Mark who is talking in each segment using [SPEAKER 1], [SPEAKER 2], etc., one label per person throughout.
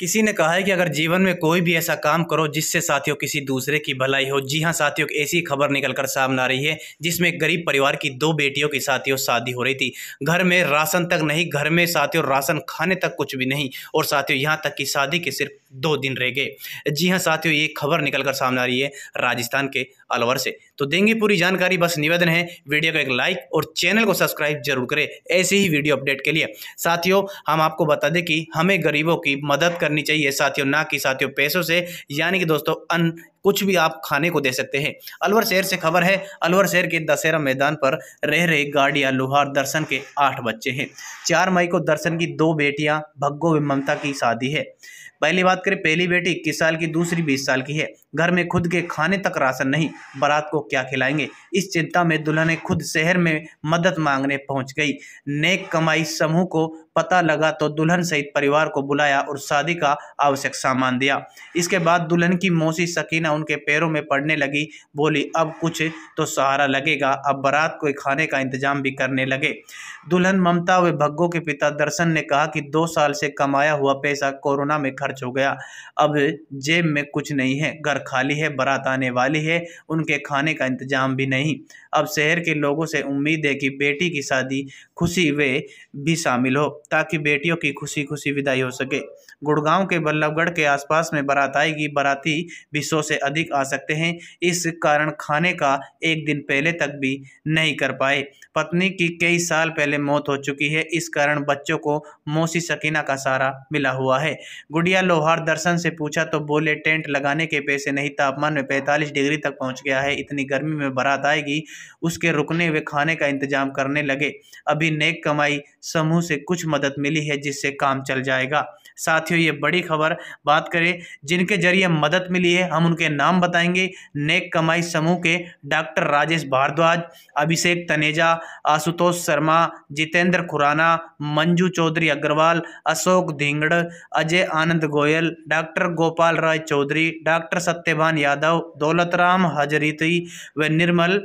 [SPEAKER 1] किसी ने कहा है कि अगर जीवन में कोई भी ऐसा काम करो जिससे साथियों किसी दूसरे की भलाई हो जी हाँ साथियों ऐसी खबर निकलकर सामने आ रही है जिसमें एक गरीब परिवार की दो बेटियों की साथियों शादी हो रही थी घर में राशन तक नहीं घर में साथियों राशन खाने तक कुछ भी नहीं और साथियों यहाँ तक कि शादी के सिर्फ दो दिन रह गए जी हाँ साथियों ये खबर निकल कर सामने आ रही है राजस्थान के अलवर से तो देंगे पूरी जानकारी बस निवेदन है वीडियो को एक लाइक और चैनल को सब्सक्राइब जरूर करें ऐसे ही वीडियो अपडेट के लिए साथियों हम आपको बता दें कि हमें गरीबों की मदद करनी चाहिए साथियों ना कि साथियों पैसों से यानी कि दोस्तों अन कुछ भी आप खाने को दे सकते हैं अलवर शहर से खबर है अलवर शहर के दशहरा मैदान पर रह रहे गाड़िया लोहार दर्शन के आठ बच्चे हैं चार मई को दर्शन की दो बेटियां भग्गो ममता की शादी है पहली बात बात करें पहली बेटी इक्कीस साल की दूसरी बीस साल की है घर में खुद के खाने तक राशन नहीं बारात को क्या खिलाएंगे इस चिंता में दुल्हने खुद शहर में मदद मांगने पहुंच गई नेक कमाई समूह को पता लगा तो दुल्हन सहित परिवार को बुलाया और शादी का आवश्यक सामान दिया इसके बाद दुल्हन की मौसी सकीना उनके पैरों में पड़ने लगी बोली अब कुछ तो सहारा लगेगा अब बारात को खाने का इंतजाम भी करने लगे दुल्हन ममता व भग्गो के पिता दर्शन ने कहा कि दो साल से कमाया हुआ पैसा कोरोना में खर्च हो गया गया अब जेब में कुछ नहीं है घर खाली है बारात आने वाली है उनके खाने का इंतजाम भी नहीं अब शहर के लोगों से उम्मीद है कि बेटी की शादी खुशी वे भी शामिल हो ताकि बेटियों की खुशी खुशी विदाई हो सके गुड़गांव के बल्लभगढ़ के आसपास में बारात आएगी बाराती भी सौ से अधिक आ सकते हैं इस कारण खाने का एक दिन पहले तक भी नहीं कर पाए पत्नी की कई साल पहले मौत हो चुकी है इस कारण बच्चों को मौसी सकीना का सहारा मिला हुआ है गुड़िया लोहार दर्शन से पूछा तो बोले टेंट लगाने के पैसे नहीं तापमान में पैंतालीस डिग्री तक पहुंच गया है इतनी गर्मी में बारात आएगी उसके रुकने हुए खाने का इंतजाम करने लगे अभी नेक कमाई समूह से कुछ मदद मिली है जिससे काम चल जाएगा साथियों ये बड़ी खबर बात करें जिनके जरिए मदद मिली है हम उनके नाम बताएंगे नेक कमाई समूह के doctor Rajesh Bharadwaj Abhishek Taneja Ashutosh Sharma Jitendra Khurana Manju Chaudhary Agarwal Ashok Dhingra Ajay Anand Goyal doctor Gopal Rai Chaudhary doctor Satyavan Yadav Daulatram हजरीती व निर्मल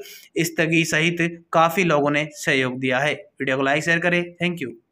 [SPEAKER 1] इस्तगी सहित काफ़ी लोगों ने सहयोग दिया है वीडियो को लाइक शेयर करें थैंक यू